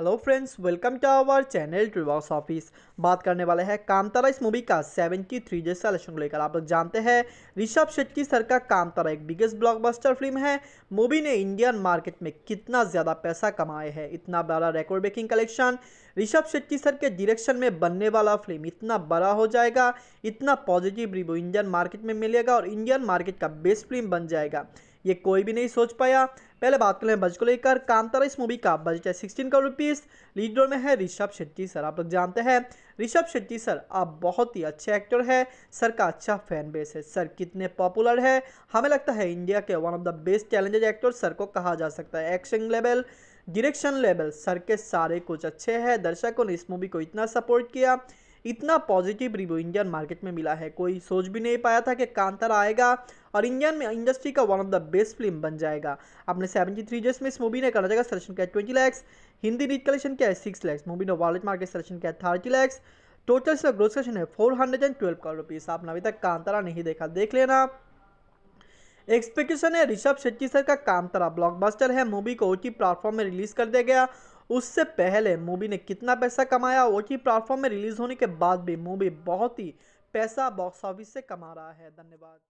hello friends welcome to our channel box office बात करने वाले हैं कामतारा इस मूवी का 73 डे लेसन को लेकर आप लोग जानते हैं ऋषभ शेट्टी सर का कामतारा एक बिगेस्ट ब्लॉकबस्टर फिल्म है मूवी ने इंडियन मार्केट में कितना ज़्यादा पैसा कमाया है इतना बड़ा record breaking collection Rishabh Shetty sir के डिरेक्शन में बनने वाला फिल्म इतना बड़ा हो जाएगा इतना पॉजिटिव रिव्यू इंडियन मार्केट में मिलेगा और इंडियन मार्केट का बेस्ट फिल्म बन जाएगा ये कोई भी नहीं सोच पाया पहले बात कर लें बजट को लेकर कांतारा इस मूवी का बजट है sixteen crore rupees lead role में है ऋषभ शेट्टी सर आप लोग जानते हैं ऋषभ शेट्टी सर आप बहुत ही अच्छे एक्टर है सर का अच्छा फैन बेस है सर कितने पॉपुलर है हमें लगता है इंडिया के one of the best talented actor sir को कहा जा सकता है action level direction level sir के सारे कुछ अच्छे हैं दर्शकों ने इस मूवी को इतना सपोर्ट किया इतना पॉजिटिव रिव्यू इंडियन मार्केट में मिला है कोई सोच भी नहीं पाया था कि कांतार आएगा और इंडियन में इंडस्ट्री का one of the best film बन जाएगा आपने सेवेंटी थ्री डेज में इस मूवी ने करा जाएगा सलेक्शन किया ट्वेंटी लैक्स हिंदी रीट कलेक्शन किया है सिक्स लैक्स मूवी ने वर्ल्ड मार्केट सलेक्शन किया थर्टी लैक्स टोटल इसका ग्रोथ कलेक्शन है four hundred and twelve crore rupees आपने अभी तक कांतारा नहीं देखा देख लेना एक्सपेक्टेशन है ऋषभ शेट्टी सर का कामतरा ब्लॉकबस्टर है मूवी को ओटी प्लेटफॉर्म में रिलीज कर दिया गया उससे पहले मूवी ने कितना पैसा कमाया वो टी प्लेटफॉर्म में रिलीज होने के बाद भी मूवी बहुत ही पैसा बॉक्स ऑफिस से कमा रहा है धन्यवाद